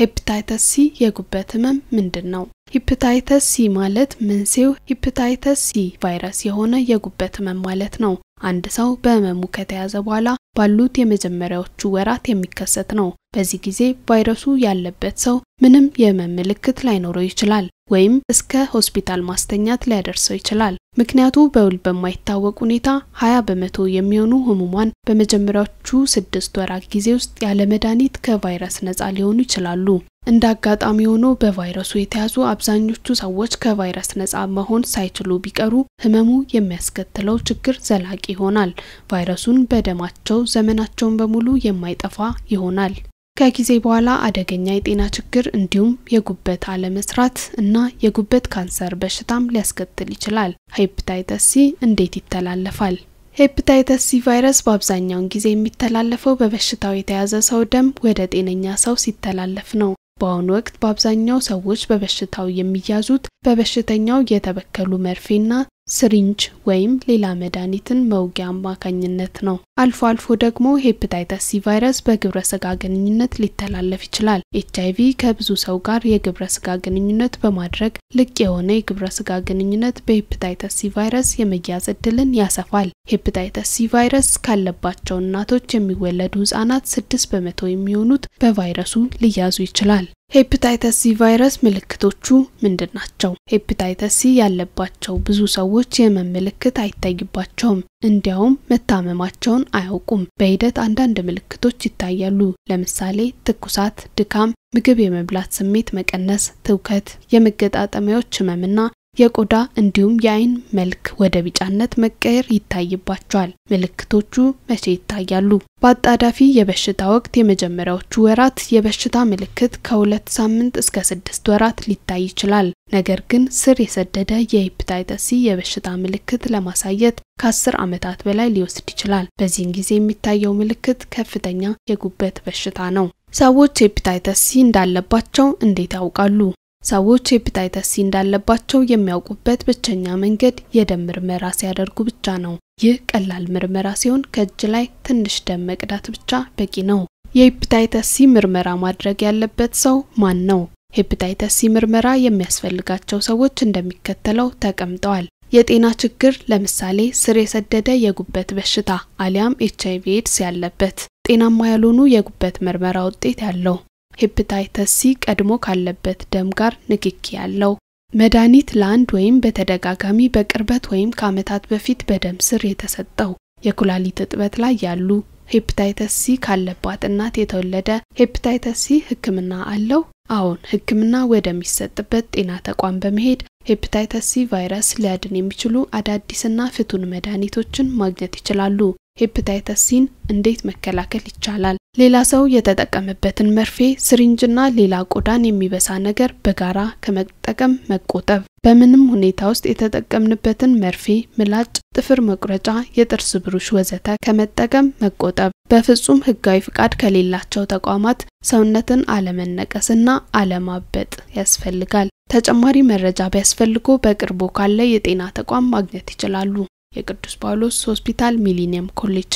ሄፕታይተስ ሲ የጉበት ህመም ምንድን ነው? ሂፕታይተስ ሲ ማለት መንስኤው ሂፕታይተስ ሲ ቫይረስ የሆነ የጉበት ህመም ማለት ነው። አንድ ሰው በህመሙ ከተያዘ በኋላ ባሉት የመጀመሪያዎቹ ወራት የሚከሰት ነው። በዚህ ጊዜ ቫይረሱ ያለበት ሰው ምንም የህመም ምልክት ላይኖረው ይችላል ወይም እስከ ሆስፒታል ማስተኛት ሊያደርሰው ይችላል። ምክንያቱ በውል በማይታወቅ ሁኔታ 20 በመቶ የሚሆኑ ህሙማን በመጀመሪያዎቹ ስድስት ወራት ጊዜ ውስጥ ያለ መድኃኒት ከቫይረስ ነፃ ሊሆኑ ይችላሉ። እንደ አጋጣሚ ሆኖ በቫይረሱ የተያዙ አብዛኞቹ ሰዎች ከቫይረስ ነፃ መሆን ሳይችሉ ቢቀሩ ህመሙ የሚያስከትለው ችግር ዘላቂ ይሆናል። ቫይረሱን በደማቸው ዘመናቸውን በሙሉ የማይጠፋ ይሆናል። ከጊዜ በኋላ አደገኛ የጤና ችግር እንዲሁም የጉበት አለመስራት እና የጉበት ካንሰር በሽታም ሊያስከትል ይችላል። ሄፓታይተስ ሲ እንዴት ይተላለፋል? ሄፓታይተስ ሲ ቫይረስ በአብዛኛውን ጊዜ የሚተላለፈው በበሽታው የተያዘ ሰው ደም ወደ ጤነኛ ሰው ሲተላለፍ ነው። በአሁኑ ወቅት በአብዛኛው ሰዎች በበሽታው የሚያዙት በበሽተኛው የተበከሉ መርፌና ስሪንጅ ወይም ሌላ መድኃኒትን መውጊያ አማካኝነት ነው። አልፎ አልፎ ደግሞ ሄፕታይተስ ሲ ቫይረስ በግብረ ስጋ ግንኙነት ሊተላለፍ ይችላል። ኤች አይቪ ከብዙ ሰው ጋር የግብረ ስጋ ግንኙነት በማድረግ ልቅ የሆነ የግብረ ስጋ ግንኙነት በሄፕታይተስ ሲ ቫይረስ የመያዝ እድልን ያሰፋል። ሄፕታይተስ ሲ ቫይረስ ካለባቸው እናቶች የሚወለዱ ህጻናት ስድስት በመቶ የሚሆኑት በቫይረሱ ሊያዙ ይችላል። ሄፕታይተስ ሲ ቫይረስ ምልክቶቹ ምንድን ናቸው? ሄፕታይተስ ሲ ያለባቸው ብዙ ሰዎች የህመም ምልክት አይታይባቸውም። እንዲያውም መታመማቸውን አያውቁም። በሂደት አንዳንድ ምልክቶች ይታያሉ። ለምሳሌ ትኩሳት፣ ድካም፣ ምግብ የመብላት ስሜት መቀነስ፣ ትውከት፣ የመገጣጠሚያዎች ህመምና የቆዳ እንዲሁም የአይን መልክ ወደ ቢጫነት መቀየር ይታይባቸዋል። ምልክቶቹ መቼ ይታያሉ? በአጣዳፊ የበሽታ ወቅት የመጀመሪያዎቹ ወራት የበሽታ ምልክት ከሁለት ሳምንት እስከ ስድስት ወራት ሊታይ ይችላል። ነገር ግን ስር የሰደደ የሂፓታይተስ ሲ የበሽታ ምልክት ለማሳየት ከአስር ዓመታት በላይ ሊወስድ ይችላል። በዚህን ጊዜ የሚታየው ምልክት ከፍተኛ የጉበት በሽታ ነው። ሰዎች ሄፕታይተስ ሲ እንዳለባቸው እንዴት ያውቃሉ? ሰዎች ሄፓታይተስ ሲ እንዳለባቸው የሚያውቁበት ብቸኛ መንገድ የደም ምርመራ ሲያደርጉ ብቻ ነው። ይህ ቀላል ምርመራ ሲሆን ከእጅ ላይ ትንሽ ደም መቅዳት ብቻ በቂ ነው። የሄፓታይተስ ሲ ምርመራ ማድረግ ያለበት ሰው ማን ነው? ሄፓታይተስ ሲ ምርመራ የሚያስፈልጋቸው ሰዎች እንደሚከተለው ተቀምጠዋል። የጤና ችግር ለምሳሌ ስር የሰደደ የጉበት በሽታ አሊያም ኤች አይ ኤድስ ያለበት፣ ጤናማ ያልሆኑ የጉበት ምርመራ ውጤት ያለው፣ ሄፕታይተስ ሲ ቀድሞ ካለበት ደም ጋር ንክኪ ያለው መድኃኒት ለአንድ ወይም በተደጋጋሚ በቅርበት ወይም ከዓመታት በፊት በደም ስር የተሰጠው የኩላሊት እጥበት ላይ ያሉ ሄፕታይተስ ሲ ካለባት እናት የተወለደ ሄፕታይተስ ሲ ህክምና አለው? አዎን፣ ህክምና ወደሚሰጥበት ጤና ተቋም በመሄድ ሄፕታይተስ ሲ ቫይረስ ሊያድን የሚችሉ አዳዲስና ፍቱን መድኃኒቶችን ማግኘት ይችላሉ። ሄፕታይተስ ሲን እንዴት መከላከል ይቻላል? ሌላ ሰው የተጠቀመበትን መርፌ፣ ስሪንጅና ሌላ ቆዳን የሚበሳ ነገር በጋራ ከመጠቀም መቆጠብ። በምንም ሁኔታ ውስጥ የተጠቀምንበትን መርፌ፣ ምላጭ፣ ጥፍር መቁረጫ፣ የጥርስ ብሩሽ ወዘተ ከመጠቀም መቆጠብ። በፍጹም ሕጋዊ ፍቃድ ከሌላቸው ተቋማት ሰውነትን አለመነቀስና አለማበጥ ያስፈልጋል። ተጨማሪ መረጃ ቢያስፈልጎ በቅርቦ ካለ የጤና ተቋም ማግኘት ይችላሉ። የቅዱስ ጳውሎስ ሆስፒታል ሚሊኒየም ኮሌጅ